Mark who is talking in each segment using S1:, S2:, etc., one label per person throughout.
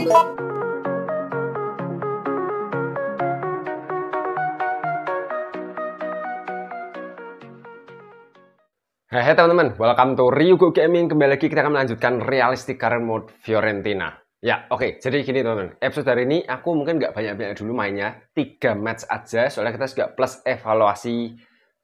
S1: Hai hey, teman-teman, welcome to Ryugo Gaming. Kembali lagi kita akan melanjutkan realistic current mode Fiorentina. Ya, oke. Okay. Jadi gini teman-teman, episode hari ini aku mungkin nggak banyak-banyak dulu mainnya. tiga match aja, soalnya kita juga plus evaluasi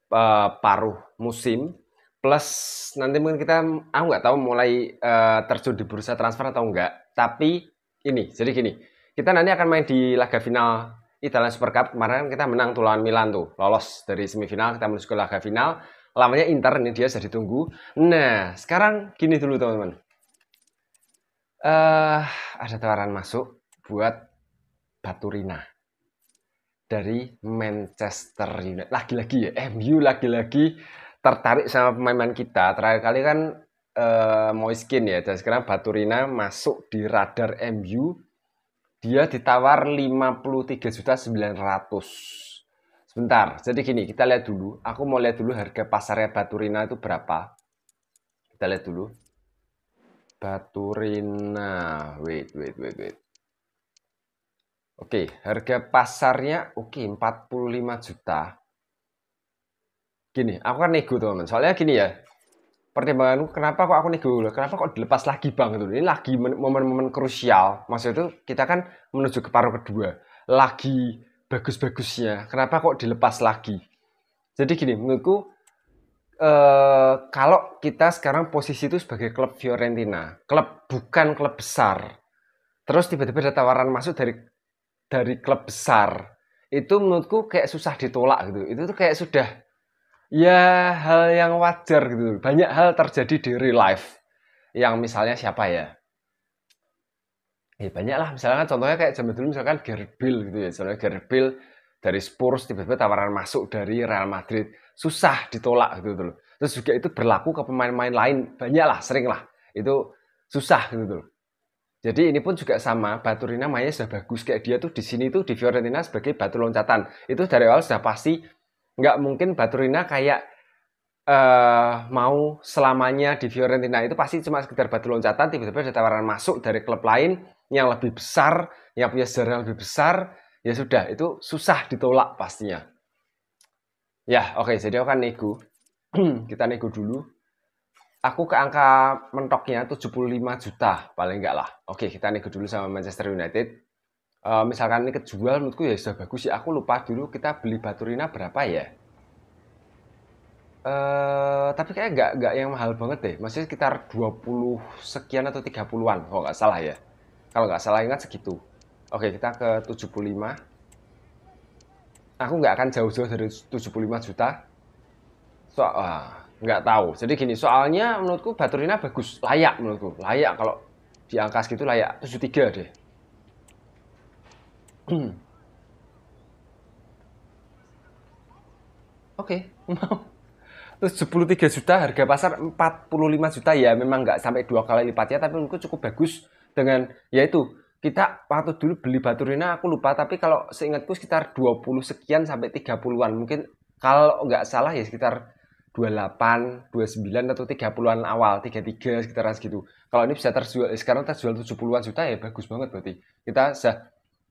S1: uh, paruh musim. Plus nanti mungkin kita, aku nggak tahu mulai uh, terjun di bursa transfer atau nggak. Tapi ini. Jadi gini, kita nanti akan main di laga final Italian Super Cup. Kemarin kan kita menang tuh lawan Milan tuh, lolos dari semifinal kita menuju ke laga final. Lamanya Inter ini dia sudah ditunggu. Nah, sekarang gini dulu teman-teman. Uh, ada tawaran masuk buat Baturina dari Manchester United. Lagi-lagi ya, MU lagi-lagi tertarik sama pemain-pemain kita. Terakhir kali kan uh, eh, Moiskin ya dan sekarang Baturina masuk di radar MU dia ditawar 53 juta 900 sebentar jadi gini kita lihat dulu aku mau lihat dulu harga pasarnya Baturina itu berapa kita lihat dulu Baturina wait wait wait wait Oke, harga pasarnya oke 45 juta. Gini, aku kan nego teman-teman. Soalnya gini ya, pertimbangan kenapa kok aku nego lah kenapa kok dilepas lagi bang itu ini lagi momen-momen krusial maksud itu kita kan menuju ke paruh kedua lagi bagus-bagusnya kenapa kok dilepas lagi jadi gini menurutku eh, kalau kita sekarang posisi itu sebagai klub Fiorentina klub bukan klub besar terus tiba-tiba ada tawaran masuk dari dari klub besar itu menurutku kayak susah ditolak gitu itu tuh kayak sudah ya hal yang wajar gitu. Banyak hal terjadi di real life. Yang misalnya siapa ya? Ya banyak lah. Misalnya kan contohnya kayak zaman dulu misalkan gerbil gitu ya. Contohnya gerbil dari Spurs tiba-tiba tawaran masuk dari Real Madrid. Susah ditolak gitu loh. Terus juga itu berlaku ke pemain-pemain lain. Banyak lah, sering lah. Itu susah gitu loh. Jadi ini pun juga sama, Baturina mainnya sudah bagus kayak dia tuh di sini tuh di Fiorentina sebagai batu loncatan. Itu dari awal sudah pasti nggak mungkin Baturina kayak uh, mau selamanya di Fiorentina itu pasti cuma sekedar batu loncatan tiba-tiba ada tawaran masuk dari klub lain yang lebih besar yang punya sejarah lebih besar ya sudah itu susah ditolak pastinya ya oke okay, jadi aku kan nego kita nego dulu aku ke angka mentoknya 75 juta paling enggak lah oke kita nego dulu sama Manchester United uh, misalkan ini kejual menurutku ya sudah bagus ya aku lupa dulu kita beli baturina berapa ya Uh, tapi kayak nggak nggak yang mahal banget deh. Masih sekitar 20 sekian atau 30-an kalau nggak salah ya. Kalau nggak salah ingat segitu. Oke, kita ke 75. Aku nggak akan jauh-jauh dari 75 juta. So, uh, nggak tahu. Jadi gini, soalnya menurutku Baturina bagus, layak menurutku. Layak kalau di angka segitu layak 73 deh. Oke, mau. Terus 73 juta harga pasar 45 juta ya memang nggak sampai dua kali lipatnya tapi menurutku cukup bagus dengan yaitu kita waktu dulu beli batu Baturina aku lupa tapi kalau seingatku sekitar 20 sekian sampai 30-an mungkin kalau nggak salah ya sekitar 28, 29 atau 30-an awal, 33 sekitaran segitu. Kalau ini bisa terjual eh, sekarang terjual 70-an juta ya bagus banget berarti. Kita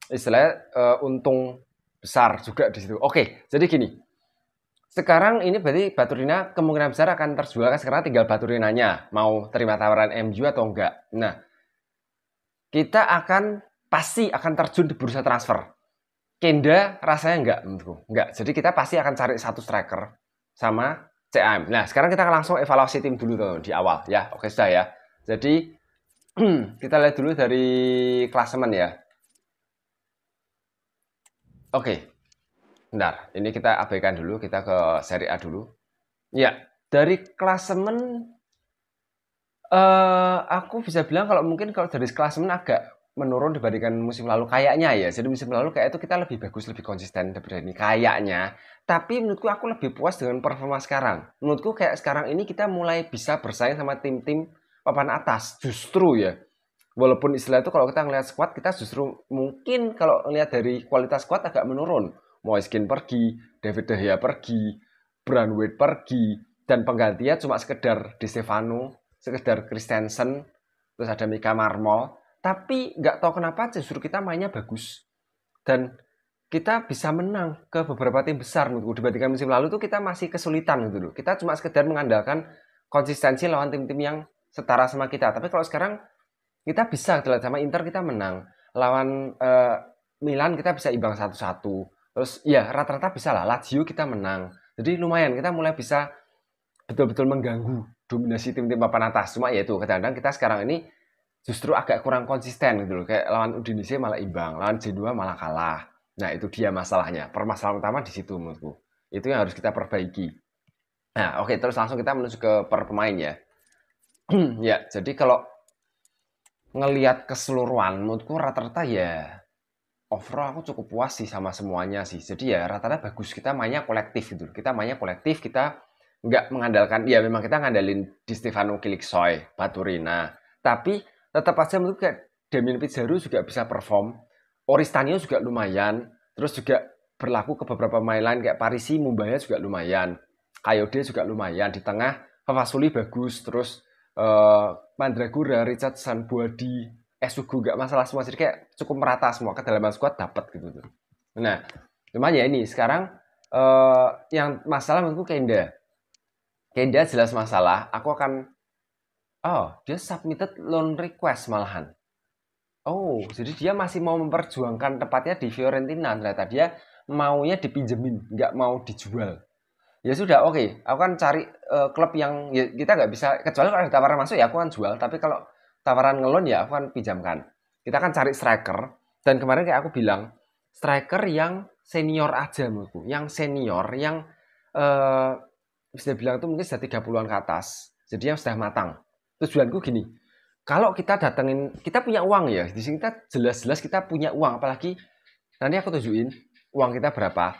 S1: istilahnya uh, eh, untung besar juga di situ. Oke, jadi gini. Sekarang ini berarti Baturina kemungkinan besar akan terjual kan sekarang tinggal Baturinanya mau terima tawaran MU atau enggak. Nah, kita akan pasti akan terjun di bursa transfer. Kenda rasanya enggak menurutku. Enggak. Jadi kita pasti akan cari satu striker sama CM. Nah, sekarang kita akan langsung evaluasi tim dulu tuh di awal ya. Oke sudah ya. Jadi kita lihat dulu dari klasemen ya. Oke, bentar. Ini kita abaikan dulu, kita ke seri A dulu. Ya, dari klasemen uh, eh, aku bisa bilang kalau mungkin kalau dari klasemen agak menurun dibandingkan musim lalu kayaknya ya. Jadi musim lalu kayak itu kita lebih bagus, lebih konsisten daripada ini kayaknya. Tapi menurutku aku lebih puas dengan performa sekarang. Menurutku kayak sekarang ini kita mulai bisa bersaing sama tim-tim papan atas justru ya walaupun istilah itu kalau kita ngelihat squad kita justru mungkin kalau ngelihat dari kualitas squad agak menurun. Moiskin pergi, David De Gea pergi, Branwit pergi, dan penggantinya cuma sekedar Di Stefano, sekedar Christensen, terus ada Mika Marmol. Tapi nggak tahu kenapa justru kita mainnya bagus. Dan kita bisa menang ke beberapa tim besar menurutku dibandingkan musim lalu tuh kita masih kesulitan gitu loh. Kita cuma sekedar mengandalkan konsistensi lawan tim-tim yang setara sama kita. Tapi kalau sekarang kita bisa telat sama Inter kita menang lawan uh, Milan kita bisa imbang satu-satu terus ya rata-rata bisa lah Lazio kita menang jadi lumayan kita mulai bisa betul-betul mengganggu dominasi tim-tim papan atas cuma ya itu kadang-kadang kita sekarang ini justru agak kurang konsisten gitu loh kayak lawan Udinese malah imbang lawan J2 malah kalah nah itu dia masalahnya permasalahan utama di situ menurutku itu yang harus kita perbaiki nah oke okay, terus langsung kita menuju ke per pemain ya ya jadi kalau ngelihat keseluruhan moodku rata-rata ya overall aku cukup puas sih sama semuanya sih jadi ya rata-rata bagus kita mainnya kolektif gitu kita mainnya kolektif kita nggak mengandalkan ya memang kita ngandalin di Stefano Kiliksoy Baturina tapi tetap aja menurut kayak Damien Pizarro juga bisa perform Oristanio juga lumayan terus juga berlaku ke beberapa main lain kayak Parisi Mumbaya juga lumayan Kayode juga lumayan di tengah Fasuli bagus terus uh, Mandragora, San Buadi, Esugu eh, gak masalah semua jadi kayak cukup merata semua kedalaman squad dapat gitu tuh. Nah, cuman ya ini sekarang eh, yang masalah menurutku Kenda. Kenda jelas masalah. Aku akan Oh, dia submitted loan request malahan. Oh, jadi dia masih mau memperjuangkan tempatnya di Fiorentina ternyata dia maunya dipinjemin, nggak mau dijual ya sudah oke okay. aku kan cari uh, klub yang ya, kita nggak bisa kecuali kalau ada tawaran masuk ya aku kan jual tapi kalau tawaran ngelon ya aku kan pinjamkan kita kan cari striker dan kemarin kayak aku bilang striker yang senior aja menurutku yang senior yang uh, bisa bilang itu mungkin sudah 30-an ke atas jadi yang sudah matang tujuanku gini kalau kita datengin kita punya uang ya di sini kita jelas-jelas kita punya uang apalagi nanti aku tujuin uang kita berapa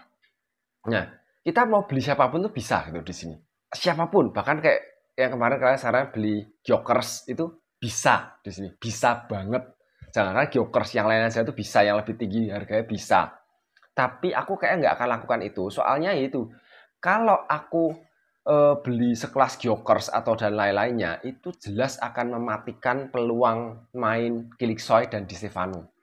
S1: nah kita mau beli siapapun tuh bisa gitu di sini. Siapapun, bahkan kayak yang kemarin kalian saran beli Jokers itu bisa di sini, bisa banget. Jangan Jokers yang lain aja itu bisa, yang lebih tinggi harganya bisa. Tapi aku kayak nggak akan lakukan itu. Soalnya itu, kalau aku eh, beli sekelas Jokers atau dan lain-lainnya, itu jelas akan mematikan peluang main Kiliksoy dan Di Stefano.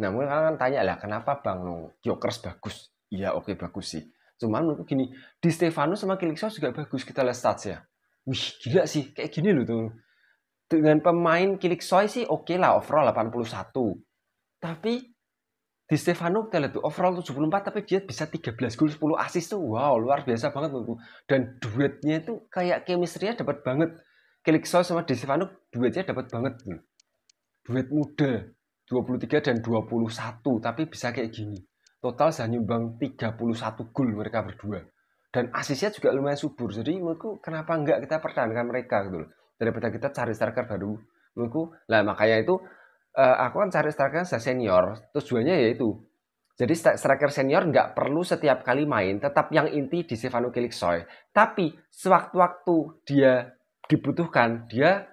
S1: namun kalian tanya lah, kenapa Bang Jokers bagus? Iya, oke okay, bagus sih Cuman menurutku gini, di Stefano sama Kiliksa juga bagus kita lihat stats ya. Wih, gila sih, kayak gini loh tuh. Dengan pemain Soy sih oke okay lah overall 81. Tapi di Stefano kita lihat tuh overall 74 tapi dia bisa 13 gol 10 assist tuh wow luar biasa banget menurutku dan duetnya itu kayak chemistry-nya dapat banget Soy sama Di Stefano duetnya dapat banget duet muda 23 dan 21 tapi bisa kayak gini total saya nyumbang 31 gol mereka berdua dan asisnya juga lumayan subur jadi menurutku kenapa enggak kita pertahankan mereka gitu loh daripada kita cari striker baru menurutku lah makanya itu eh, aku kan cari striker saya senior tujuannya yaitu jadi striker senior nggak perlu setiap kali main, tetap yang inti di Stefano Kiliksoy. Tapi sewaktu-waktu dia dibutuhkan, dia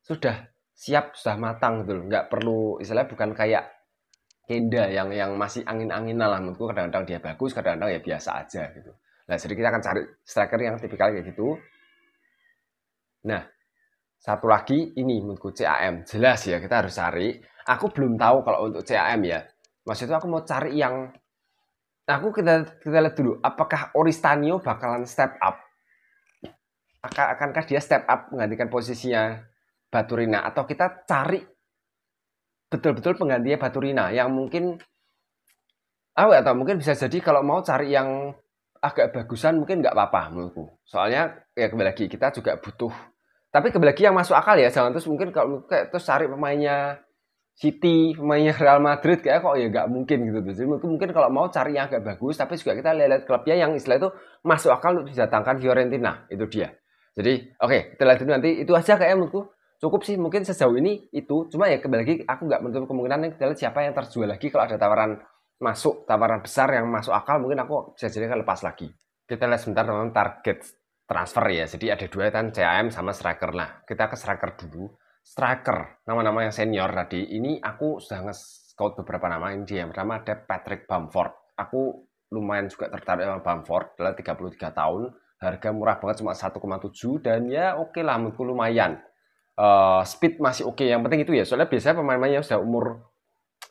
S1: sudah siap, sudah matang gitu loh. Nggak perlu, istilahnya bukan kayak kenda yang yang masih angin-anginan lah menurutku kadang-kadang dia bagus kadang-kadang ya biasa aja gitu nah jadi kita akan cari striker yang tipikal kayak gitu nah satu lagi ini menurutku CAM jelas ya kita harus cari aku belum tahu kalau untuk CAM ya maksudnya aku mau cari yang aku kita kita lihat dulu apakah Oristanio bakalan step up akan akankah dia step up menggantikan posisinya Baturina atau kita cari betul-betul penggantinya Baturina yang mungkin aku atau mungkin bisa jadi kalau mau cari yang agak bagusan mungkin nggak apa-apa menurutku. Soalnya ya kembali lagi kita juga butuh. Tapi kembali lagi yang masuk akal ya jangan terus mungkin kalau kayak terus cari pemainnya City, pemainnya Real Madrid kayak kok ya nggak mungkin gitu. Jadi mungkin, mungkin kalau mau cari yang agak bagus, tapi juga kita lihat klubnya yang istilah itu masuk akal untuk didatangkan Fiorentina itu dia. Jadi oke, okay, kita lihat dulu nanti itu aja kayak menurutku cukup sih mungkin sejauh ini itu cuma ya kembali lagi aku nggak menutup kemungkinan yang kita lihat siapa yang terjual lagi kalau ada tawaran masuk tawaran besar yang masuk akal mungkin aku bisa jadi akan lepas lagi kita lihat sebentar teman target transfer ya jadi ada dua kan CAM sama striker nah kita ke striker dulu striker nama-nama yang senior tadi ini aku sudah nge-scout beberapa nama ini dia yang pertama ada Patrick Bamford aku lumayan juga tertarik sama Bamford adalah 33 tahun harga murah banget cuma 1,7 dan ya oke okay lah menurutku lumayan Eh, speed masih oke. Okay. Yang penting itu ya, soalnya biasanya pemain-pemain yang sudah umur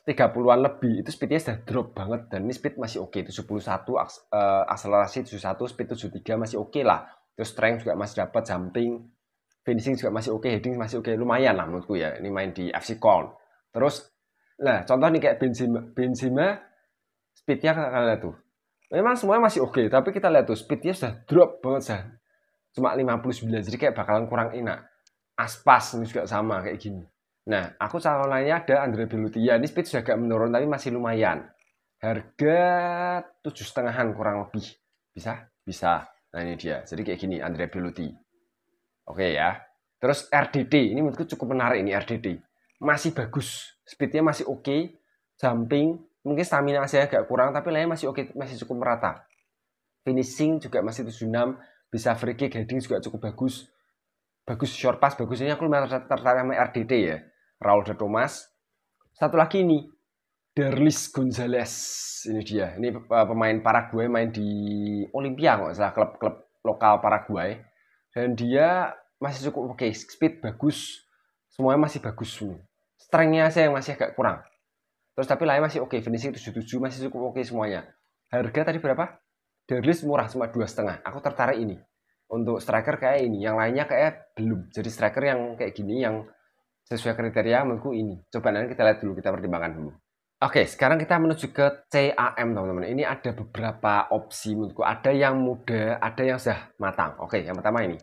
S1: 30-an lebih itu speednya sudah drop banget dan ini speed masih oke. Okay. 71 uh, akselerasi 71, speed 73 masih oke okay lah. Terus strength juga masih dapat, jumping, finishing juga masih oke, okay, heading masih oke. Okay. Lumayan lah menurutku ya. Ini main di FC Köln. Terus nah, contoh nih kayak Benzema, Benzema speednya kalian lihat tuh. Memang semuanya masih oke, okay, tapi kita lihat tuh speednya sudah drop banget sah. Cuma 59 jadi kayak bakalan kurang enak Aspas ini juga sama kayak gini. Nah, aku lainnya ada Andre Belutia. Ini speed sudah agak menurun tapi masih lumayan. Harga tujuh setengahan kurang lebih. Bisa? Bisa. Nah ini dia. Jadi kayak gini Andre Beluti. Oke ya. Terus RDD ini menurutku cukup menarik ini RDD. Masih bagus. Speednya masih oke. Okay. Jumping mungkin stamina saya agak kurang tapi lainnya masih oke okay, masih cukup merata. Finishing juga masih 76 bisa free kick heading juga cukup bagus bagus short pass bagusnya ini aku tertarik sama RDT ya Raul de Thomas satu lagi ini Derlis Gonzalez ini dia ini eh, pemain Paraguay main di Olimpia nggak salah klub-klub lokal Paraguay dan dia masih cukup oke okay. speed bagus semuanya masih bagus semua strengthnya saya yang masih agak kurang terus tapi lain masih oke okay. finishing 77 masih cukup oke okay semuanya harga tadi berapa Derlis murah cuma dua setengah aku tertarik ini untuk striker kayak ini yang lainnya kayak belum jadi striker yang kayak gini yang sesuai kriteria menurutku ini coba nanti kita lihat dulu kita pertimbangkan dulu oke sekarang kita menuju ke CAM teman-teman ini ada beberapa opsi menurutku ada yang muda ada yang sudah matang oke yang pertama ini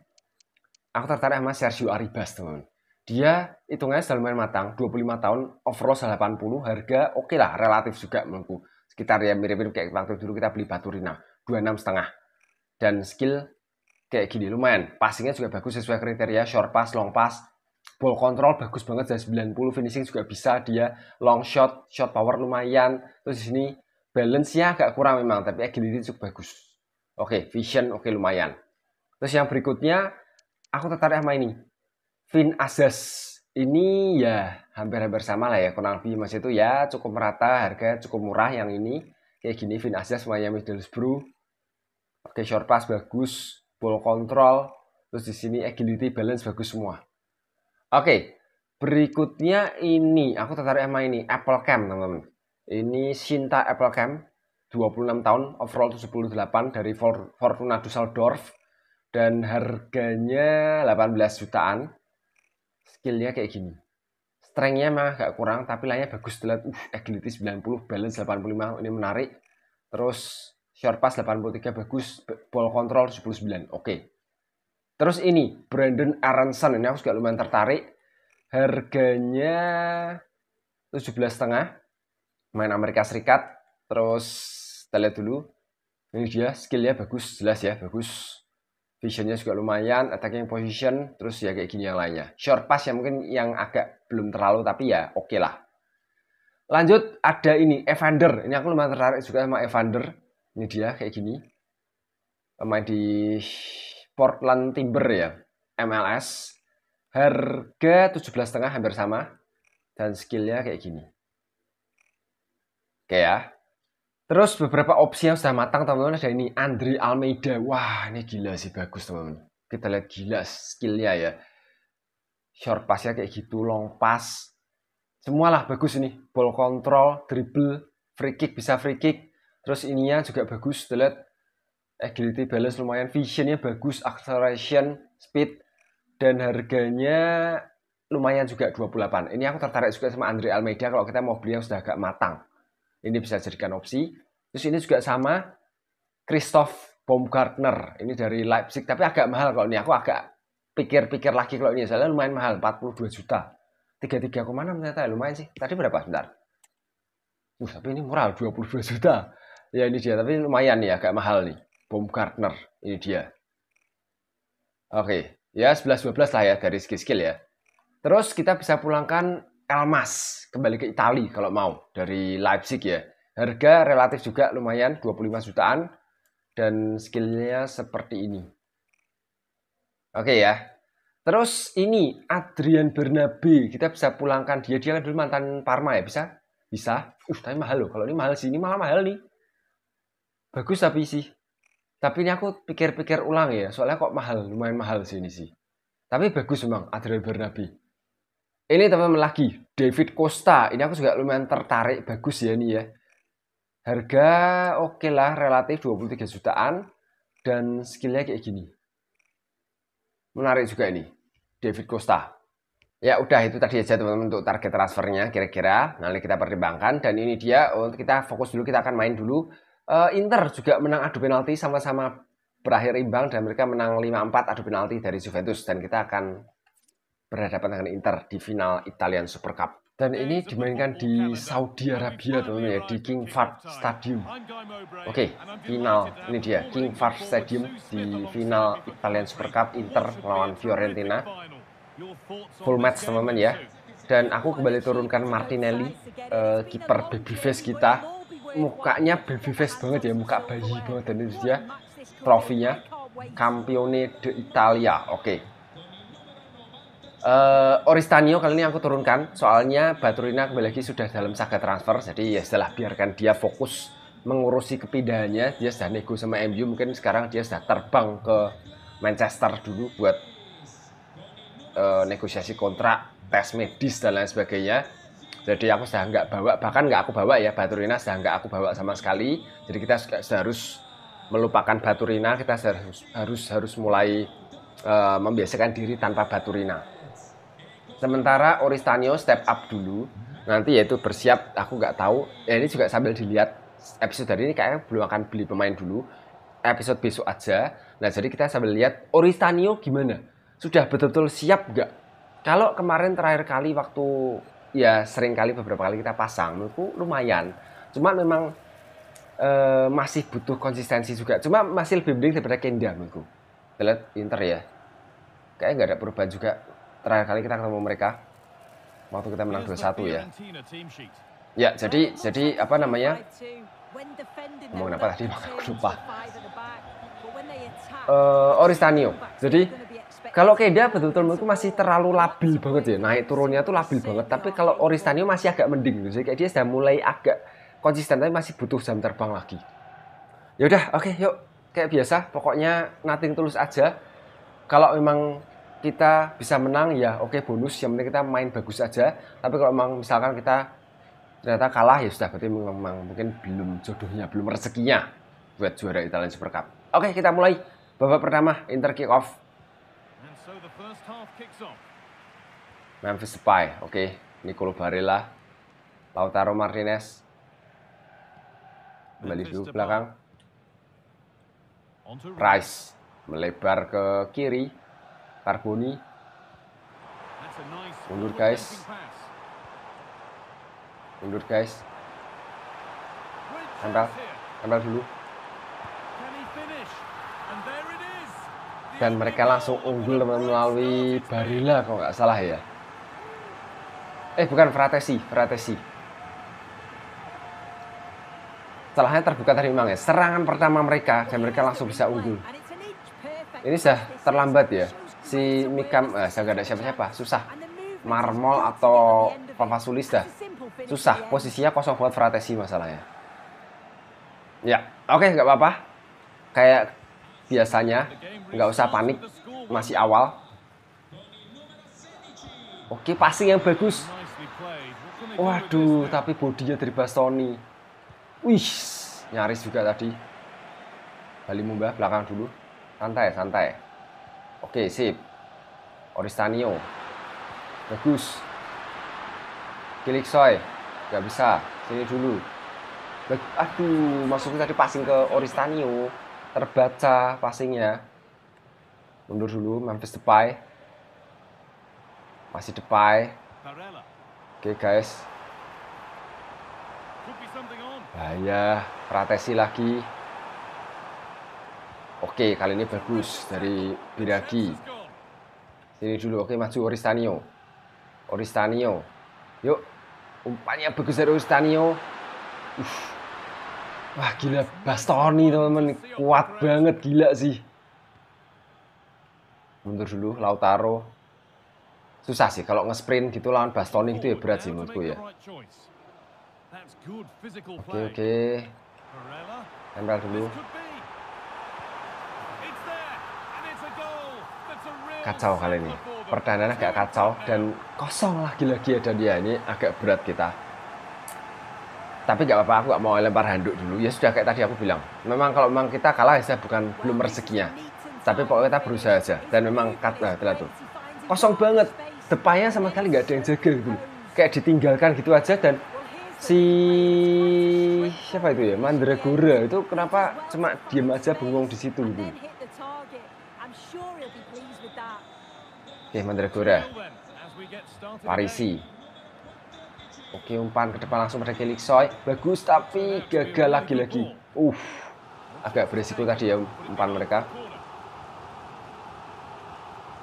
S1: aku tertarik sama Sergio Arribas teman-teman dia hitungannya sudah lumayan matang 25 tahun overall 80 harga oke okay lah relatif juga menurutku sekitar ya mirip-mirip kayak waktu dulu kita beli Baturina 26 setengah dan skill kayak gini lumayan passingnya juga bagus sesuai kriteria short pass long pass ball control bagus banget dari 90 finishing juga bisa dia long shot shot power lumayan terus di sini balance nya agak kurang memang tapi agility cukup bagus oke vision oke lumayan terus yang berikutnya aku tertarik sama ini Vin Azaz ini ya hampir-hampir sama lah ya kurang lebih masih itu ya cukup merata harga cukup murah yang ini kayak gini Vin Azaz Miami Middlesbrough oke short pass bagus ball control, terus di sini agility, balance bagus semua. Oke, berikutnya ini aku tertarik sama ini Apple Cam teman-teman. Ini Shinta Apple Cam 26 tahun, overall 78 dari Fortuna Dusseldorf dan harganya 18 jutaan. Skillnya kayak gini. Strengthnya mah agak kurang, tapi lainnya bagus. Dilihat, uh, agility 90, balance 85, ini menarik. Terus short pass 83 bagus, ball control 79. Oke. Okay. Terus ini Brandon Aronson ini aku juga lumayan tertarik. Harganya 17 setengah main Amerika Serikat. Terus kita lihat dulu. Ini dia skillnya bagus, jelas ya, bagus. Visionnya juga lumayan, attacking position, terus ya kayak gini yang lainnya. Short pass ya mungkin yang agak belum terlalu, tapi ya oke okay lah. Lanjut, ada ini, Evander. Ini aku lumayan tertarik juga sama Evander ini dia kayak gini pemain di Portland Timber ya MLS harga setengah hampir sama dan skillnya kayak gini oke ya terus beberapa opsi yang sudah matang teman-teman ada ini Andri Almeida wah ini gila sih bagus teman-teman kita lihat gila skillnya ya short pass ya kayak gitu long pass semualah bagus ini ball control dribble free kick bisa free kick terus ininya juga bagus lihat agility balance lumayan visionnya bagus acceleration speed dan harganya lumayan juga 28 ini aku tertarik juga sama Andre Almeida kalau kita mau beli yang sudah agak matang ini bisa jadikan opsi terus ini juga sama Christoph Baumgartner ini dari Leipzig tapi agak mahal kalau ini aku agak pikir-pikir lagi kalau ini soalnya lumayan mahal 42 juta 33,6 ternyata lumayan sih tadi berapa sebentar uh, tapi ini murah 22 juta Ya ini dia, tapi lumayan nih, ya, agak mahal nih. Bom Gardner, ini dia. Oke, ya 11-12 lah ya dari skill skill ya. Terus kita bisa pulangkan Elmas kembali ke Italia kalau mau dari Leipzig ya. Harga relatif juga lumayan 25 jutaan dan skillnya seperti ini. Oke ya. Terus ini Adrian Bernabe kita bisa pulangkan dia dia kan dulu mantan Parma ya bisa bisa. Uh tapi mahal loh kalau ini mahal sih ini malah mahal nih bagus tapi sih tapi ini aku pikir-pikir ulang ya soalnya kok mahal lumayan mahal sih ini sih tapi bagus memang Adriel Bernabi ini teman teman lagi David Costa ini aku juga lumayan tertarik bagus ya ini ya harga oke okay lah relatif 23 jutaan dan skillnya kayak gini menarik juga ini David Costa ya udah itu tadi aja teman-teman untuk target transfernya kira-kira nanti kita pertimbangkan dan ini dia untuk kita fokus dulu kita akan main dulu Uh, Inter juga menang adu penalti sama-sama berakhir imbang dan mereka menang 5-4 adu penalti dari Juventus dan kita akan berhadapan dengan Inter di final Italian Super Cup. Dan ini dimainkan di Saudi Arabia teman ya, di King Fahd Stadium. Oke, okay, final ini dia King Fahd Stadium di final Italian Super Cup Inter melawan Fiorentina. Full match teman-teman ya. Dan aku kembali turunkan Martinelli, uh, kiper babyface kita mukanya baby face banget ya muka bayi banget dan itu dia trofinya Campione de Italia oke okay. uh, eh, Oristanio kali ini aku turunkan soalnya Baturina kembali lagi sudah dalam saga transfer jadi ya setelah biarkan dia fokus mengurusi kepindahannya dia sudah nego sama MU mungkin sekarang dia sudah terbang ke Manchester dulu buat uh, negosiasi kontrak tes medis dan lain sebagainya jadi aku sudah nggak bawa bahkan nggak aku bawa ya baturina rina sudah nggak aku bawa sama sekali jadi kita harus melupakan baturina kita harus harus harus mulai uh, membiasakan diri tanpa baturina sementara oristanio step up dulu nanti yaitu bersiap aku nggak tahu ya ini juga sambil dilihat episode hari ini kayaknya belum akan beli pemain dulu episode besok aja nah jadi kita sambil lihat oristanio gimana sudah betul-betul siap nggak kalau kemarin terakhir kali waktu ya sering kali beberapa kali kita pasang menurutku lumayan cuma memang e, masih butuh konsistensi juga cuma masih lebih mending daripada Kenda menurutku lihat Inter ya kayaknya nggak ada perubahan juga terakhir kali kita ketemu mereka waktu kita menang 2-1 ya
S2: ya jadi jadi apa namanya
S1: mau apa tadi aku lupa uh, Oristanio jadi kalau Keda betul-betul menurutku masih terlalu labil banget ya. Naik turunnya tuh labil banget. Tapi kalau Oristanio masih agak mending. Jadi gitu kayak dia sudah mulai agak konsisten tapi masih butuh jam terbang lagi. Ya udah, oke okay, yuk. Kayak biasa, pokoknya nothing tulus aja. Kalau memang kita bisa menang ya oke okay, bonus. Yang penting kita main bagus aja. Tapi kalau memang misalkan kita ternyata kalah ya sudah berarti memang mungkin belum jodohnya, belum rezekinya buat juara Italian Super Cup. Oke, okay, kita mulai. Babak pertama, Inter kick off Memphis Depay, oke. Okay. Nicolo Barella, Lautaro Martinez. Kembali dulu belakang. Rice melebar ke kiri. Carboni. Mundur guys. Mundur guys. Tempel, tempel dulu. dan mereka langsung unggul melalui Barilla kalau nggak salah ya eh bukan Fratesi Fratesi salahnya terbuka tadi memang ya serangan pertama mereka dan mereka langsung bisa unggul ini sudah terlambat ya si Mikam eh, saya gak ada siapa-siapa susah Marmol atau Papa Sulis dah susah posisinya kosong buat Fratesi masalahnya ya oke okay, nggak apa-apa kayak biasanya nggak usah panik masih awal oke passing yang bagus waduh tapi bodinya dari Bastoni wih nyaris juga tadi Bali Mumba belakang dulu santai santai oke sip Oristanio bagus Kilik Soy nggak bisa sini dulu aduh masuknya tadi passing ke Oristanio terbaca passingnya mundur dulu Memphis Depay masih Depay oke okay, guys bahaya Pratesi lagi oke okay, kali ini bagus dari Biragi sini dulu oke okay, maju Oristanio Oristanio yuk umpannya bagus dari Oristanio Wah gila Bastoni teman-teman kuat banget gila sih. Mundur dulu Lautaro. Susah sih kalau nge-sprint gitu lawan Bastoni itu ya berat sih menurutku ya. Oke oke. Emerald dulu. Kacau kali ini. Pertahanan agak kacau dan kosong lagi-lagi ada dia ini agak berat kita tapi nggak apa-apa aku nggak mau lempar handuk dulu ya sudah kayak tadi aku bilang memang kalau memang kita kalah ya saya bukan belum rezekinya tapi pokoknya kita berusaha aja dan memang kata nah, tuh kosong banget depannya sama sekali nggak ada yang jaga gitu kayak ditinggalkan gitu aja dan si siapa itu ya Mandragora itu kenapa cuma diem aja bengong di situ gitu ya Mandragora Parisi Oke umpan ke depan langsung pada Felix Soy. Bagus tapi gagal lagi-lagi. Uh, agak berisiko tadi ya umpan mereka.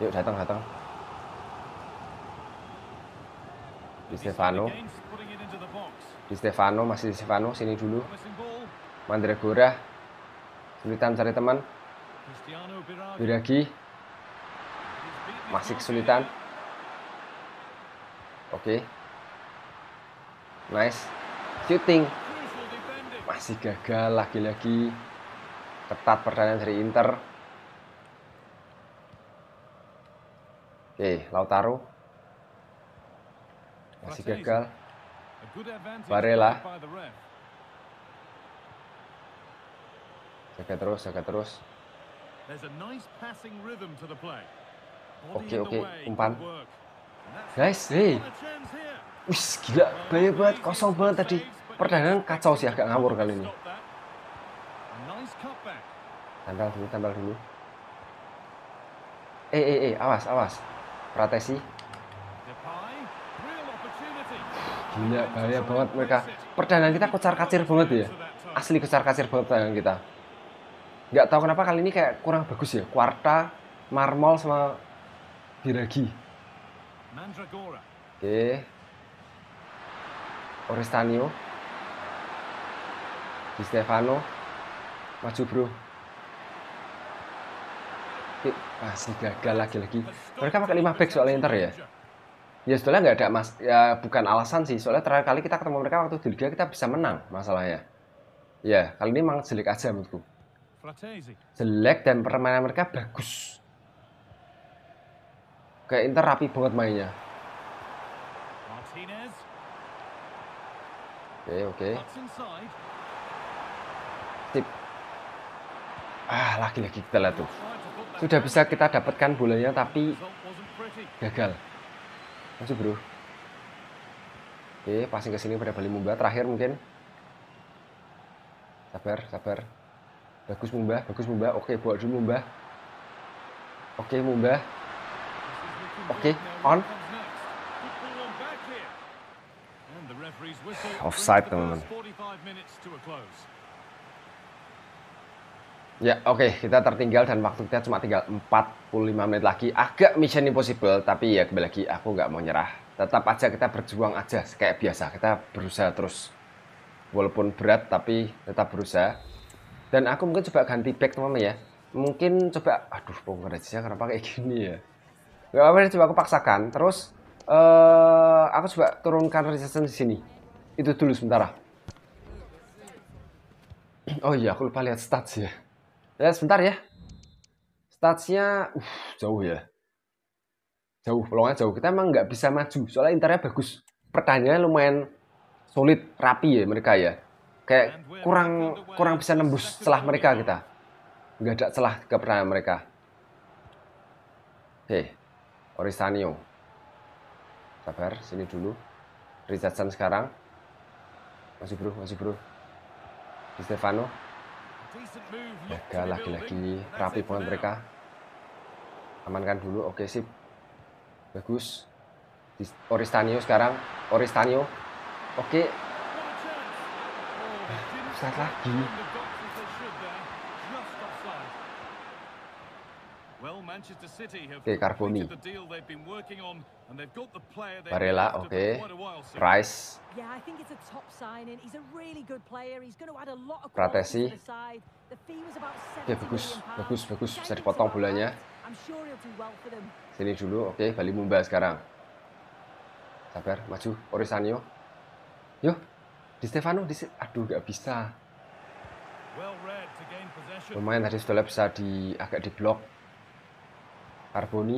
S1: Yuk datang datang. Di Stefano. Di Stefano masih di Stefano sini dulu. Mandragora. Kesulitan cari teman. Biragi. Masih kesulitan. Oke. Okay nice shooting masih gagal lagi-lagi ketat pertahanan dari Inter oke Lautaro masih gagal Barella jaga terus jaga terus oke oke umpan guys hey Wih, gila banyak banget kosong banget tadi. Pertahanan kacau sih agak ngawur kali ini. Tambal dulu, tambal dulu. Eh eh eh awas awas. Pratesi. Gila bahaya banget mereka. Pertahanan kita kocar kacir banget ya. Asli kocar kacir banget pertahanan kita. Nggak tahu kenapa kali ini kayak kurang bagus ya. kuarta, Marmol sama Biragi. Oke. Okay. Orestanio Di Stefano Maju bro Oke, masih gagal lagi-lagi Mereka pakai 5 back soalnya Inter ya Ya setelah nggak ada mas, ya bukan alasan sih. Soalnya terakhir kali kita ketemu mereka waktu di Liga kita bisa menang masalahnya. Ya kali ini emang jelek aja menurutku. Jelek dan permainan mereka bagus. Kayak Inter rapi banget mainnya. okay, okay. Tip. Ah, lagi-lagi kita lihat tuh. Sudah bisa kita dapatkan bolanya tapi gagal. masuk Bro. Oke, passing ke sini pada Bali Mumba terakhir mungkin. Sabar, sabar. Bagus Mumba, bagus Mumba. Oke, buat dulu Mumba. Oke, Mumba. Oke, on. offside teman-teman. Ya oke okay. kita tertinggal dan waktu kita cuma tinggal 45 menit lagi agak mission impossible tapi ya kembali lagi aku nggak mau nyerah tetap aja kita berjuang aja kayak biasa kita berusaha terus walaupun berat tapi tetap berusaha dan aku mungkin coba ganti back teman-teman ya mungkin coba aduh pengrajinnya kenapa kayak gini ya nggak apa-apa coba aku paksakan terus uh, aku coba turunkan resistance di sini itu dulu sementara ah. Oh iya, aku lupa lihat stats ya. lihat ya, sebentar ya. Statsnya uh, jauh ya. Jauh, peluangnya jauh. Kita emang nggak bisa maju. Soalnya internya bagus. Pertanyaannya lumayan solid, rapi ya mereka ya. Kayak kurang kurang bisa nembus celah mereka kita. Nggak ada celah ke pertanyaan mereka. Hei, Orisanio. Sabar, sini dulu. Richardson sekarang. Masih bro, masih bro. Di Stefano. Jaga lagi-lagi rapi banget mereka. Amankan dulu, oke sip. Bagus. Di Oristanio sekarang, Oristanio. Oke. Offside lagi. Oke, okay, Carboni. Barella, oke. Okay. Rice. Pratesi. Oke, bagus. Bagus, bagus. Bisa dipotong bolanya. Sini dulu. Oke, okay. Bali Mumba sekarang. Sabar, maju. Orisanyo. Yuk. Di Stefano. Di... Aduh, nggak bisa. Lumayan tadi sudah bisa di agak di karboni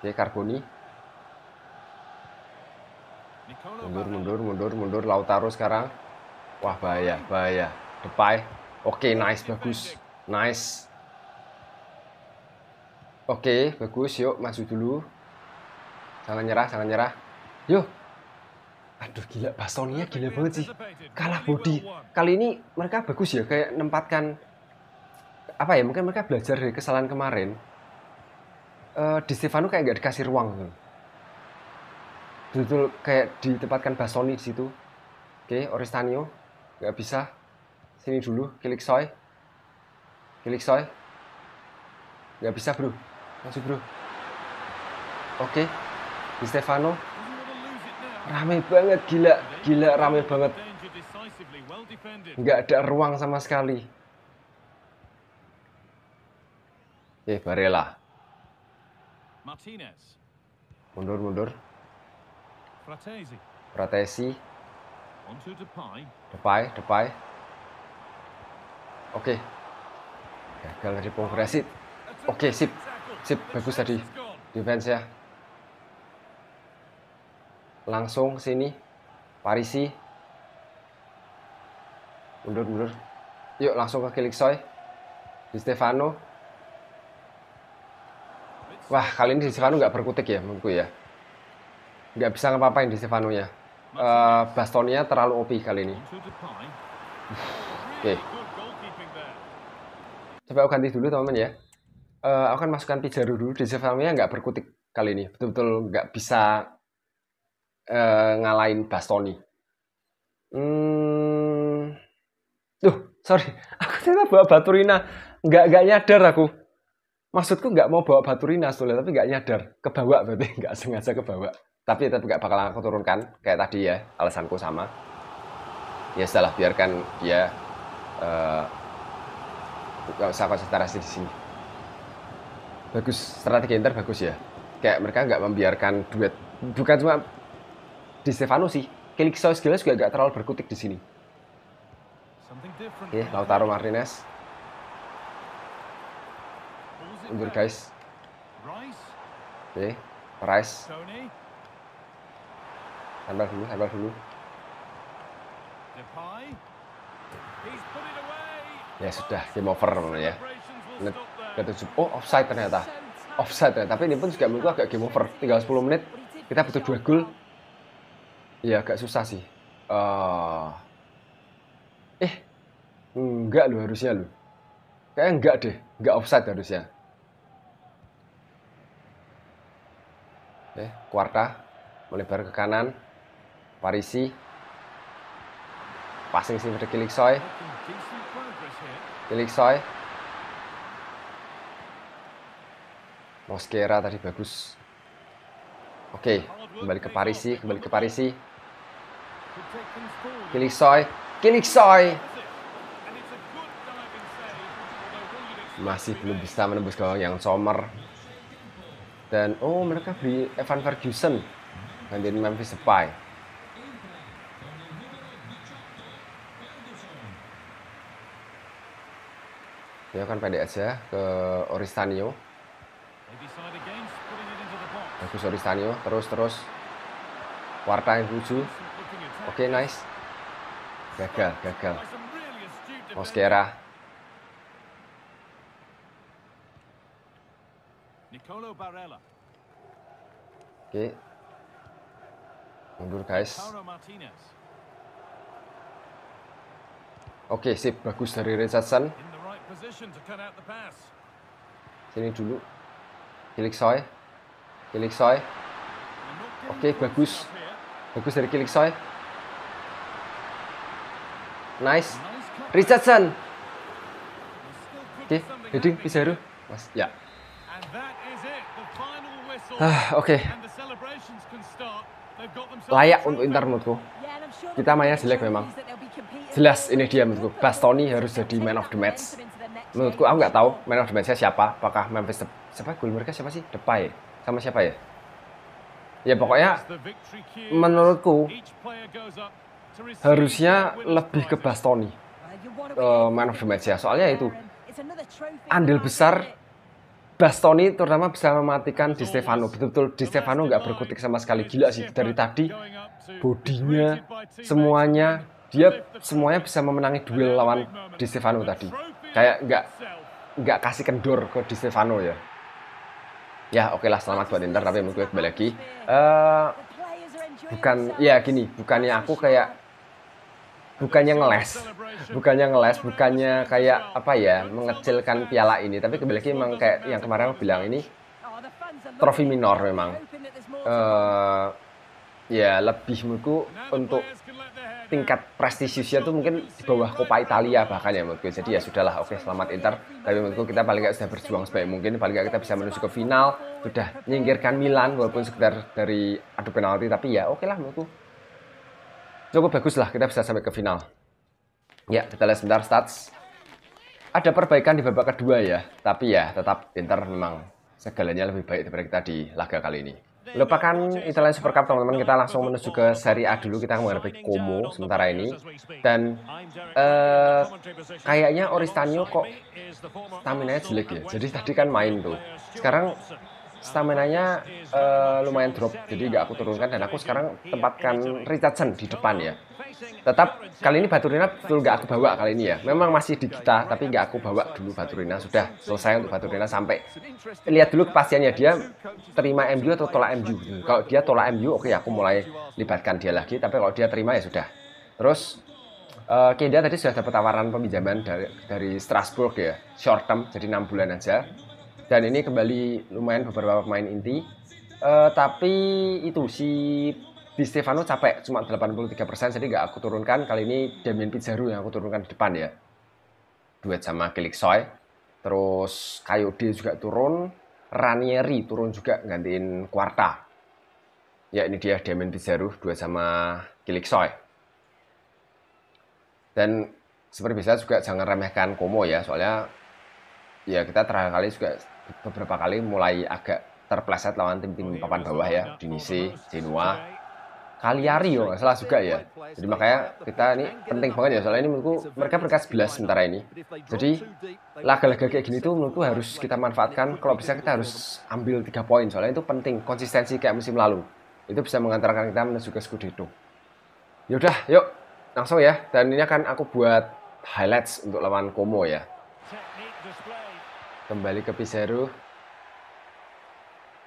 S1: oke karboni mundur mundur mundur mundur Lautaro sekarang wah bahaya bahaya Depay oke nice bagus nice oke bagus yuk masuk dulu jangan nyerah jangan nyerah yuk aduh gila Bastonia gila banget sih kalah body kali ini mereka bagus ya kayak nempatkan apa ya mungkin mereka belajar dari kesalahan kemarin uh, di Stefano kayak nggak dikasih ruang gitu. Betul kayak ditempatkan Basoni di situ. Oke, okay, Oristanio nggak bisa. Sini dulu, klik Soy. klik Soy. Nggak bisa, Bro. masuk Bro. Oke. Okay. Di Stefano rame banget gila, gila rame banget. Nggak ada ruang sama sekali. Eh, Barella. Martinez. Mundur, mundur. Fratesi. Fratesi. Depay. Depay, Depay. Oke. Okay. Gagal dari progresi. Eh, Oke, okay, sip. Sip, bagus tadi. Defense ya. Langsung sini. Parisi. Mundur, mundur. Yuk, langsung ke Kiliksoy. Di Stefano. Wah, kali ini di Stefano nggak berkutik ya menurutku ya. Nggak bisa ngapa-ngapain di stefano ya. Uh, Bastonia terlalu OP kali ini. Oke. Okay. Coba aku ganti dulu teman-teman ya. Uh, aku akan masukkan pijar dulu di Silvano nggak berkutik kali ini. Betul-betul nggak bisa uh, ngalahin Bastoni. Hmm. Duh, sorry. Aku ternyata bawa Baturina. Nggak, nggak nyadar aku maksudku nggak mau bawa batu rinas soalnya tapi nggak nyadar kebawa berarti nggak sengaja kebawa tapi tetap nggak bakal aku turunkan kayak tadi ya alasanku sama ya setelah biarkan dia eh, nggak uh, usah konsentrasi di sini bagus strategi Inter bagus ya kayak mereka nggak membiarkan duet bukan cuma di Stefano sih Felix Saus juga nggak terlalu berkutik di sini ya Lautaro Martinez mundur guys oke okay. Rice handball dulu handball dulu ya sudah game over ya menit ke oh offside ternyata offside ternyata tapi ini pun juga menurutku agak game over tinggal 10 menit kita butuh dua gol ya agak susah sih uh, eh enggak lo harusnya lo kayaknya enggak deh enggak offside harusnya Oke, eh, Kuarta melebar ke kanan. Parisi. Passing sini pada Kiliksoy. Kiliksoy. Mosquera tadi bagus. Oke, kembali ke Parisi, kembali ke Parisi. Kiliksoy, Kiliksoy. Masih belum bisa menembus gawang yang somer dan oh mereka beli Evan Ferguson gantiin Memphis Depay dia akan pede aja ke Oristanio bagus Oristanio terus terus Warta yang tujuh oke okay, nice gagal gagal Mosquera Oke. Mundur guys. Oke, sip. Bagus dari Richardson. Sini dulu. Kilik Soy. Kilik Soy. Oke, bagus. Bagus dari Kilik Soy. Nice. Richardson. Oke, okay. heading Pizarro. Mas, ya. Ah, oke. Layak untuk Inter menurutku. Kita mainnya jelek memang. Jelas ini dia menurutku. Bastoni harus jadi man of the match. Menurutku aku nggak tahu man of the match siapa. Apakah Memphis De siapa Gue mereka siapa sih? Depay sama siapa ya? Ya pokoknya menurutku harusnya lebih ke Bastoni uh, man of the match ya. Soalnya itu andil besar Bastoni terutama bisa mematikan Di Stefano. Betul-betul Di Stefano nggak berkutik sama sekali. Gila sih dari tadi bodinya semuanya dia semuanya bisa memenangi duel lawan Di Stefano tadi. Kayak nggak nggak kasih kendor ke Di Stefano ya. Ya oke okay lah selamat buat Inter tapi mungkin gue kembali lagi. Uh, bukan ya gini bukannya aku kayak bukannya ngeles bukannya ngeles bukannya kayak apa ya mengecilkan piala ini tapi kembali lagi memang kayak yang kemarin aku bilang ini trofi minor memang uh, ya lebih menurutku untuk tingkat prestisiusnya tuh mungkin di bawah Coppa Italia bahkan ya menurutku jadi ya sudahlah oke selamat Inter tapi menurutku kita paling nggak sudah berjuang sebaik mungkin paling nggak kita bisa menuju ke final sudah nyingkirkan Milan walaupun sekedar dari adu penalti tapi ya oke lah menurutku cukup bagus lah kita bisa sampai ke final. Ya, kita lihat sebentar stats. Ada perbaikan di babak kedua ya, tapi ya tetap Inter memang segalanya lebih baik daripada kita di laga kali ini. Lupakan Italian Super Cup teman-teman, kita langsung menuju ke seri A dulu, kita menghadapi Como sementara ini. Dan eh, kayaknya Oristanio kok stamina jelek ya, jadi tadi kan main tuh. Sekarang stamina-nya uh, lumayan drop jadi nggak aku turunkan dan aku sekarang tempatkan Richardson di depan ya tetap kali ini Baturina betul nggak aku bawa kali ini ya memang masih di kita tapi nggak aku bawa dulu Baturina sudah selesai untuk Baturina sampai lihat dulu kepastiannya dia terima MU atau tolak MU kalau dia tolak MU oke okay, aku mulai libatkan dia lagi tapi kalau dia terima ya sudah terus uh, Kenda tadi sudah dapat tawaran peminjaman dari, dari Strasbourg ya short term jadi enam bulan aja dan ini kembali lumayan beberapa pemain inti uh, tapi itu si di Stefano capek cuma 83% jadi nggak aku turunkan kali ini Damien Pizarro yang aku turunkan di depan ya duet sama Kilik Soy terus Kayode juga turun Ranieri turun juga gantiin Quarta ya ini dia Damien Pizarro duet sama Kilik Soy dan seperti biasa juga jangan remehkan Komo ya soalnya ya kita terakhir kali juga beberapa kali mulai agak terpleset lawan tim-tim oh iya, papan iya, bawah ya, Udinese, iya. Genoa, Cagliari kalau nggak salah juga ya. Jadi makanya kita ini penting banget ya, soalnya ini menurutku mereka peringkat 11 sementara ini. Jadi laga-laga kayak gini tuh menurutku harus kita manfaatkan, kalau bisa kita harus ambil tiga poin, soalnya itu penting, konsistensi kayak musim lalu. Itu bisa mengantarkan kita menuju ke Scudetto. Yaudah, yuk langsung ya, dan ini akan aku buat highlights untuk lawan Como ya. Kembali ke Pizarro.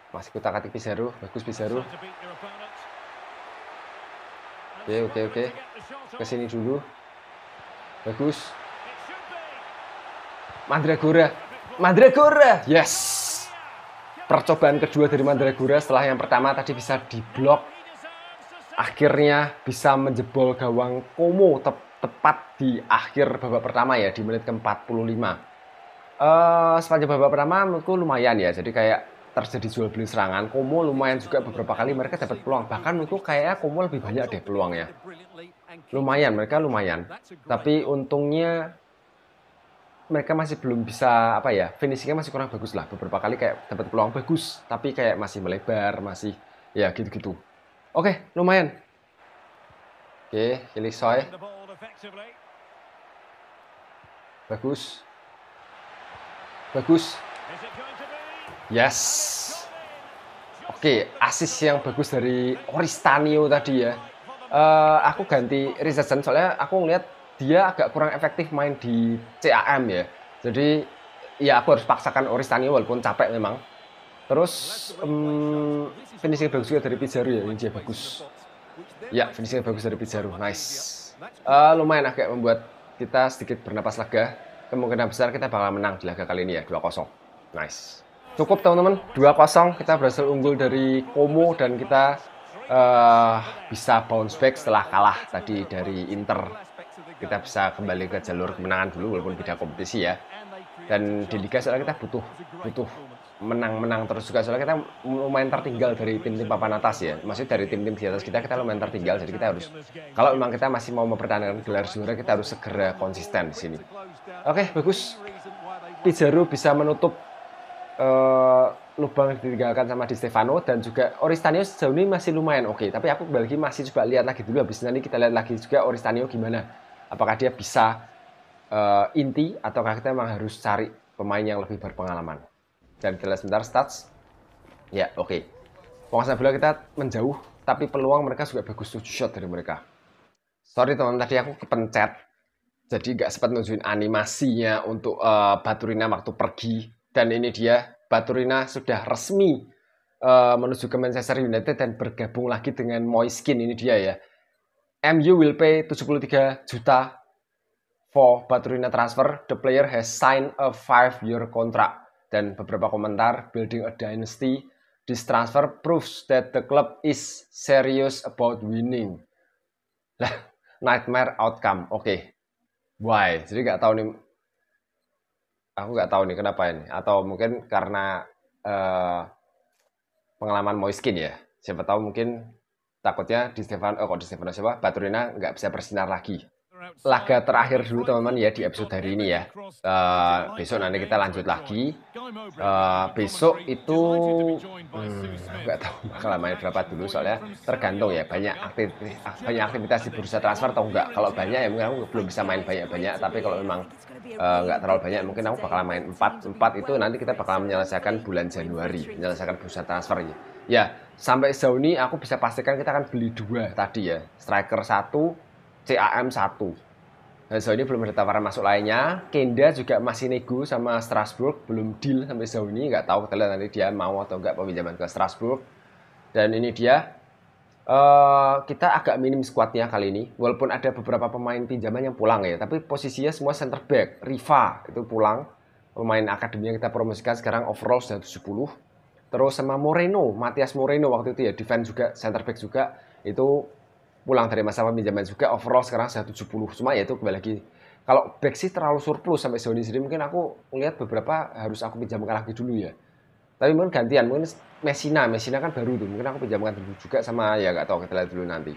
S1: Masih kita katik Pizarro. Bagus Pizarro. Oke, okay, oke, okay, oke. Okay. Kesini dulu. Bagus. Mandragora. Mandragora. Yes. Percobaan kedua dari Mandragora setelah yang pertama tadi bisa diblok. Akhirnya bisa menjebol gawang Komo te tepat di akhir babak pertama ya di menit ke-45 uh, sepanjang babak pertama menurutku lumayan ya. Jadi kayak terjadi jual beli serangan. Komo lumayan juga beberapa kali mereka dapat peluang. Bahkan menurutku kayaknya Komo lebih banyak deh peluangnya. Lumayan, mereka lumayan. Tapi untungnya mereka masih belum bisa apa ya finishingnya masih kurang bagus lah beberapa kali kayak dapat peluang bagus tapi kayak masih melebar masih ya gitu-gitu oke lumayan oke pilih Soy bagus Bagus. Yes. Oke, okay, asis yang bagus dari Oristanio tadi ya. Uh, aku ganti Richardson soalnya aku ngeliat dia agak kurang efektif main di CAM ya. Jadi ya aku harus paksakan Oristanio walaupun capek memang. Terus um, finishing bagus juga dari Pizarro ya, ini dia bagus. Ya, finishing bagus dari Pizarro, nice. Uh, lumayan agak membuat kita sedikit bernapas lega kemungkinan besar kita bakal menang di laga kali ini ya 2-0 nice cukup teman-teman 2-0 kita berhasil unggul dari Komo dan kita uh, bisa bounce back setelah kalah tadi dari Inter kita bisa kembali ke jalur kemenangan dulu walaupun tidak kompetisi ya dan di Liga sekarang kita butuh butuh menang-menang terus juga soalnya kita lumayan tertinggal dari tim-tim papan atas ya masih dari tim-tim di atas kita kita lumayan tertinggal jadi kita harus kalau memang kita masih mau mempertahankan gelar juara kita harus segera konsisten di sini oke okay, bagus Pizarro bisa menutup uh, lubang yang ditinggalkan sama Di Stefano dan juga Oristanio sejauh ini masih lumayan oke okay. tapi aku balik masih coba lihat lagi dulu habis nanti kita lihat lagi juga Oristanio gimana apakah dia bisa uh, inti ataukah kita memang harus cari pemain yang lebih berpengalaman dan kita lihat sebentar stats. Ya, oke. Okay. Penguasaan bola kita menjauh, tapi peluang mereka juga bagus 7 shot dari mereka. Sorry teman, tadi aku kepencet. Jadi nggak sempat nunjukin animasinya untuk uh, Baturina waktu pergi. Dan ini dia, Baturina sudah resmi uh, menuju ke Manchester United dan bergabung lagi dengan Moiskin. Ini dia ya. MU will pay 73 juta for Baturina transfer. The player has signed a 5 year contract dan beberapa komentar building a dynasty this transfer proves that the club is serious about winning lah nightmare outcome oke okay. why jadi nggak tahu nih aku nggak tahu nih kenapa ini atau mungkin karena uh, pengalaman Moiskin ya siapa tahu mungkin takutnya di Stefan, oh eh, kok di Stefano siapa Baturina nggak bisa bersinar lagi laga terakhir dulu teman-teman ya di episode hari ini ya. Uh, besok nanti kita lanjut lagi. Uh, besok itu hmm, nggak hmm, tahu bakal main berapa dulu soalnya tergantung ya banyak aktivitas banyak aktivitas di bursa transfer atau enggak. Kalau banyak ya mungkin aku belum bisa main banyak-banyak tapi kalau memang uh, nggak terlalu banyak mungkin aku bakal main 4 4 itu nanti kita bakal menyelesaikan bulan Januari menyelesaikan bursa transfer ya. Ya, sampai sejauh ini aku bisa pastikan kita akan beli dua tadi ya. Striker satu, CAM 1. Nah, sejauh ini belum ada tawaran masuk lainnya. Kenda juga masih nego sama Strasbourg, belum deal sampai sejauh ini. Nggak tahu kita lihat nanti dia mau atau nggak peminjaman ke Strasbourg. Dan ini dia, uh, kita agak minim skuadnya kali ini. Walaupun ada beberapa pemain pinjaman yang pulang ya, tapi posisinya semua center back. Riva itu pulang, pemain akademi kita promosikan sekarang overall sudah 70. Terus sama Moreno, Matias Moreno waktu itu ya, defense juga, center back juga, itu pulang dari masa pinjaman juga overall sekarang 170 cuma ya itu kembali lagi kalau back sih terlalu surplus sampai sejauh ini mungkin aku lihat beberapa harus aku pinjamkan lagi dulu ya tapi mungkin gantian mungkin Messina Messina kan baru tuh mungkin aku pinjamkan dulu juga sama ya gak tahu kita lihat dulu nanti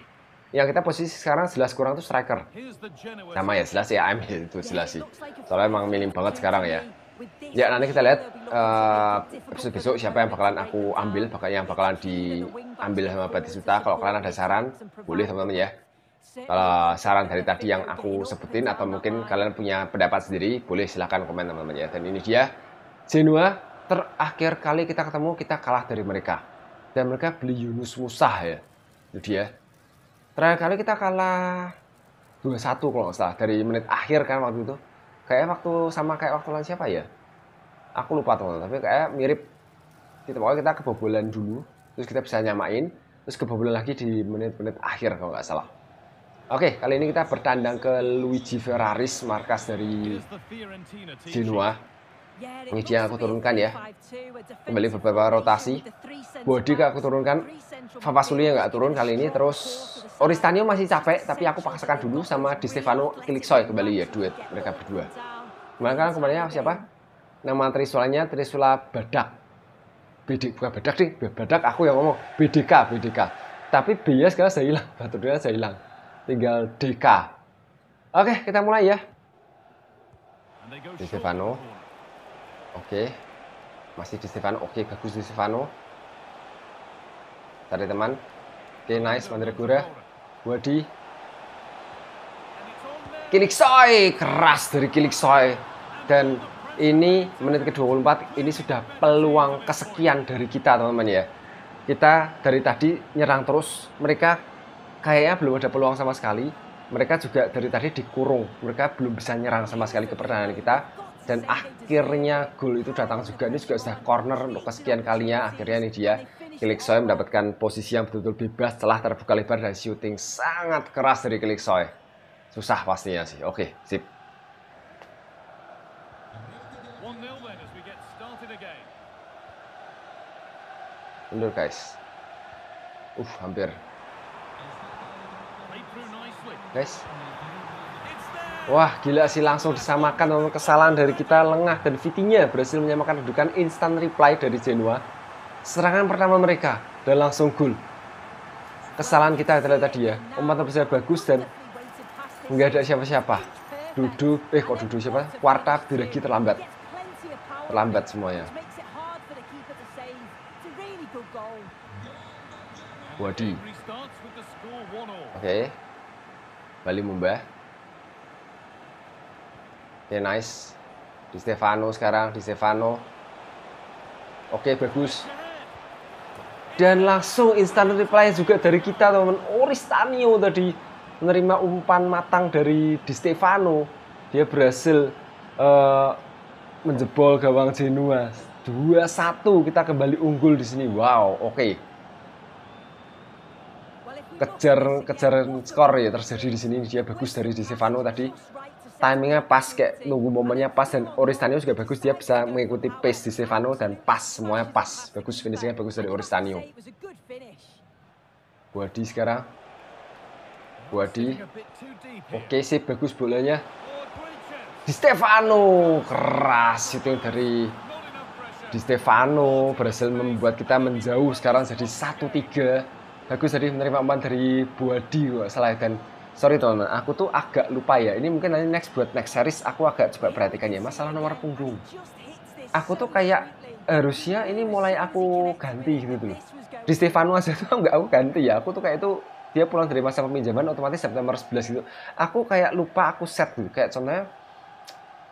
S1: yang kita posisi sekarang jelas kurang tuh striker sama ya jelas ya AM itu jelas sih soalnya emang minim banget sekarang ya Ya nanti kita lihat uh, eh, besok siapa yang bakalan aku ambil, bakal yang bakalan diambil sama Batista. Kalau kalian ada saran, boleh teman-teman ya. Kalau saran dari tadi yang aku sebutin atau mungkin kalian punya pendapat sendiri, boleh silahkan komen teman-teman ya. Dan ini dia Genoa terakhir kali kita ketemu kita kalah dari mereka. Dan mereka beli Yunus Musah ya. Itu dia. Terakhir kali kita kalah 2-1 kalau nggak salah dari menit akhir kan waktu itu kayak waktu sama kayak waktu lawan siapa ya aku lupa tuh tapi kayak mirip kita gitu, pokoknya kita kebobolan dulu terus kita bisa nyamain terus kebobolan lagi di menit-menit akhir kalau nggak salah Oke, kali ini kita bertandang ke Luigi Ferraris, markas dari Genoa yang aku turunkan ya. Kembali beberapa rotasi. body ke aku turunkan. Fafasuli yang nggak turun kali ini. Terus Oristanio masih capek, tapi aku paksakan dulu sama Di Stefano Kiliksoy kembali ya duet mereka berdua. Kemarin kan kemarinnya siapa? Nama Trisulanya Trisula Badak. BD, bukan Badak sih, Badak aku yang ngomong. BDK, BDK. Tapi B bias sekarang saya hilang, batu dia saya hilang. Tinggal DK. Oke, kita mulai ya. Di Stefano Oke. Masih di Stefano. Oke, bagus di Stefano. Tadi teman. Oke, nice Mandragora. Wadi. Soy, keras dari Soy. Dan ini menit ke-24 ini sudah peluang kesekian dari kita, teman-teman ya. Kita dari tadi nyerang terus, mereka kayaknya belum ada peluang sama sekali mereka juga dari tadi dikurung mereka belum bisa nyerang sama sekali ke pertahanan kita dan akhirnya gol itu datang juga ini juga sudah corner untuk kesekian kalinya akhirnya ini dia Kiliksoy mendapatkan posisi yang betul-betul bebas telah terbuka lebar dan shooting sangat keras dari Kiliksoy susah pastinya sih oke sip mundur guys uh hampir guys Wah, gila sih langsung disamakan sama kesalahan dari kita lengah dan Vitinya berhasil menyamakan dudukan instant reply dari Genoa. Serangan pertama mereka dan langsung gol. Kesalahan kita adalah tadi ya, umat besar bagus dan nggak ada siapa-siapa. Dudu, eh kok Dudu siapa? Quarta Biragi terlambat. Terlambat semuanya. Wadi. Oke. Okay. Bali Mumbai ya yeah, nice di Stefano sekarang di Stefano oke okay, bagus dan langsung instant reply juga dari kita teman Oristanio oh, tadi menerima umpan matang dari Di Stefano dia berhasil uh, menjebol gawang Genoa 2-1 kita kembali unggul di sini wow oke okay. kejar kejar skor ya terjadi di sini dia bagus dari Di Stefano tadi timingnya pas kayak nunggu momennya pas dan Oristanio juga bagus dia bisa mengikuti pace di Stefano dan pas semuanya pas bagus finishingnya bagus dari Oristanio Buadi sekarang Buadi oke sih bagus bolanya di Stefano keras itu dari di Stefano berhasil membuat kita menjauh sekarang jadi 1-3 bagus dari menerima umpan dari Buadi salah dan sorry teman-teman, aku tuh agak lupa ya. Ini mungkin nanti next buat next series aku agak coba perhatikan ya masalah nomor punggung. Aku tuh kayak harusnya ini mulai aku ganti gitu loh. Di Stefano aja tuh nggak aku ganti ya. Aku tuh kayak itu dia pulang dari masa peminjaman otomatis September 11 gitu. Aku kayak lupa aku set gitu. Kayak contohnya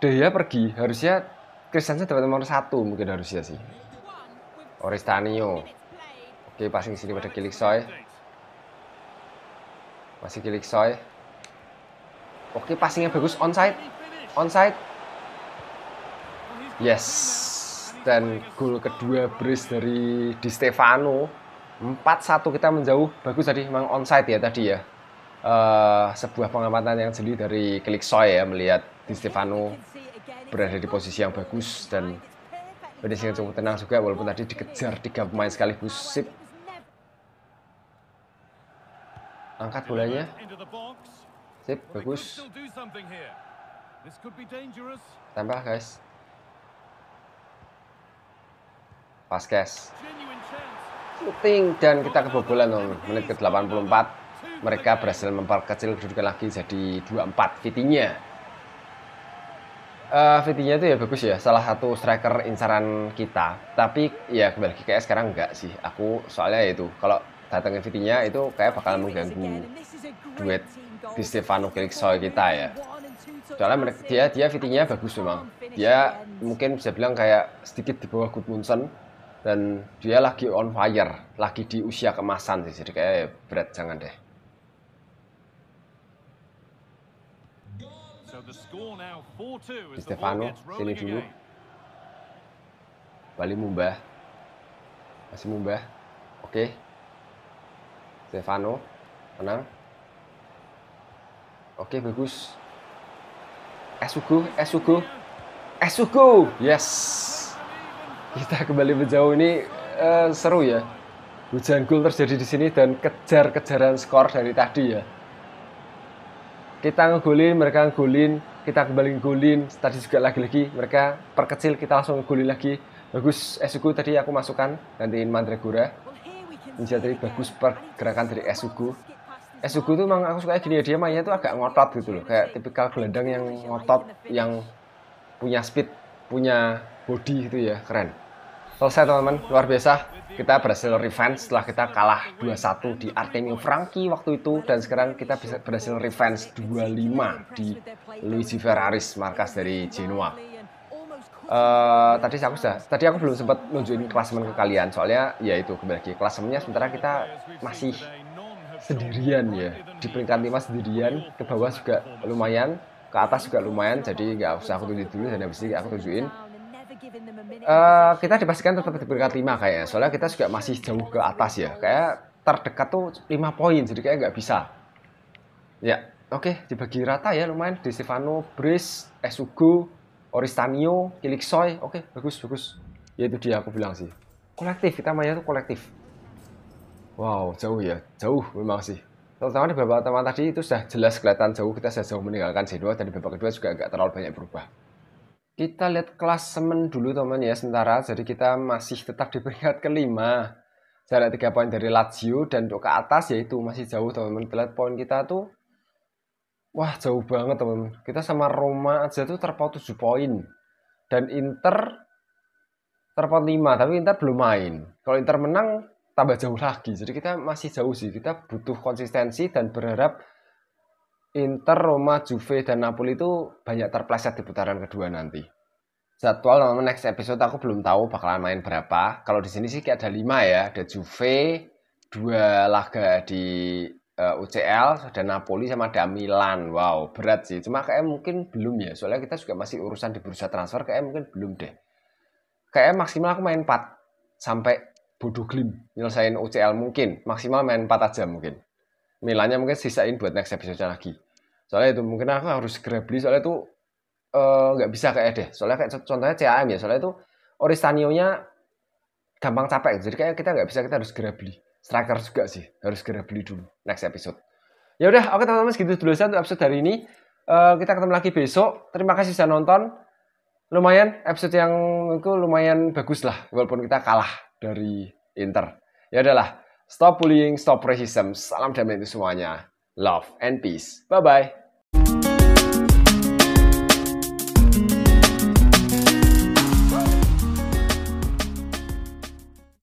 S1: dia pergi harusnya Kristensen dapat nomor satu mungkin harusnya sih. Oristanio. Oke, passing sini pada Kiliksoy. Masih kilik soy. Oke, passingnya bagus onside. Onside. Yes. Dan gol kedua Bris dari Di Stefano. 4-1 kita menjauh. Bagus tadi memang onside ya tadi ya. Uh, sebuah pengamatan yang jeli dari Klik Soy ya melihat Di Stefano berada di posisi yang bagus dan finishing cukup tenang juga walaupun tadi dikejar tiga pemain sekaligus sip angkat bolanya sip bagus tembak guys pas guys shooting dan kita kebobolan om oh, menit ke 84 mereka berhasil memperkecil kedudukan lagi jadi 24 VT-nya uh, Vitinya itu ya bagus ya salah satu striker incaran kita tapi ya kembali ke sekarang enggak sih aku soalnya ya itu kalau datangnya Vitinha itu kayak bakal mengganggu duet di Stefano Kiriksoy kita ya. Soalnya mereka, dia dia Vitinha bagus memang. Dia mungkin bisa bilang kayak sedikit di bawah Gudmundsson dan dia lagi on fire, lagi di usia kemasan sih. Jadi kayak ya, berat jangan deh. Di Stefano sini dulu. Bali mumbah. Masih mumbah. Oke. Okay. Stefano menang oke bagus Esugo Esugo Esugo yes kita kembali menjauh ini uh, seru ya hujan gol terjadi di sini dan kejar-kejaran skor dari tadi ya kita ngegolin mereka ngegolin kita kembali ngegolin tadi juga lagi-lagi mereka perkecil kita langsung ngegolin lagi bagus Esugo tadi aku masukkan gantiin Mandragora ninja dari bagus pergerakan dari Esugu Esugu tuh emang aku suka gini ya dia mainnya tuh agak ngotot gitu loh kayak tipikal gelandang yang ngotot yang punya speed punya body gitu ya keren selesai teman-teman luar biasa kita berhasil revenge setelah kita kalah 2-1 di Artemio Franchi waktu itu dan sekarang kita bisa berhasil revenge 2-5 di Luigi Ferraris markas dari Genoa Uh, tadi aku sudah, tadi aku belum sempat nunjukin klasemen ke kalian soalnya ya itu kembali lagi klasemennya sementara kita masih sendirian ya di peringkat lima sendirian ke bawah juga lumayan ke atas juga lumayan jadi nggak usah aku tunjukin dulu dan habis ini aku tunjukin uh, kita dipastikan tetap di peringkat lima kayaknya soalnya kita juga masih jauh ke atas ya kayak terdekat tuh 5 poin jadi kayak nggak bisa ya oke okay, dibagi rata ya lumayan di Stefano Brice, Esugo Oristanio, Kiliksoy, oke okay, bagus bagus. Ya itu dia aku bilang sih. Kolektif, kita mainnya itu kolektif. Wow, jauh ya, jauh memang sih. Terutama di beberapa teman tadi itu sudah jelas kelihatan jauh, kita sudah jauh meninggalkan C2, dan di babak kedua juga agak terlalu banyak berubah. Kita lihat kelas semen dulu teman ya, sementara jadi kita masih tetap di peringkat kelima. Jarak tiga poin dari Lazio, dan untuk ke atas yaitu masih jauh teman-teman. Kita lihat poin kita tuh Wah, jauh banget, teman. teman Kita sama Roma aja tuh terpaut 7 poin. Dan Inter terpaut 5, tapi Inter belum main. Kalau Inter menang, tambah jauh lagi. Jadi kita masih jauh sih. Kita butuh konsistensi dan berharap Inter, Roma, Juve, dan Napoli itu banyak terpleset di putaran kedua nanti. Jadwal nama next episode aku belum tahu bakalan main berapa. Kalau di sini sih kayak ada 5 ya. Ada Juve, dua laga di uh, eh, UCL, ada Napoli sama ada Milan. Wow, berat sih. Cuma KM mungkin belum ya. Soalnya kita juga masih urusan di bursa transfer, KM mungkin belum deh. KM maksimal aku main 4 sampai bodoh glim nyelesain UCL mungkin. Maksimal main 4 aja mungkin. Milannya mungkin sisain buat next episode lagi. Soalnya itu mungkin aku harus segera beli soalnya itu eh, nggak uh, bisa kayak deh. Soalnya kayak contohnya CAM ya. Soalnya itu Oristanionya gampang capek. Jadi kayak kita nggak bisa, kita harus segera beli striker juga sih harus segera beli dulu next episode ya udah oke teman-teman segitu dulu saja untuk episode hari ini uh, kita ketemu lagi besok terima kasih sudah nonton lumayan episode yang itu lumayan bagus lah walaupun kita kalah dari Inter ya udahlah stop bullying stop racism salam damai itu semuanya love and peace bye bye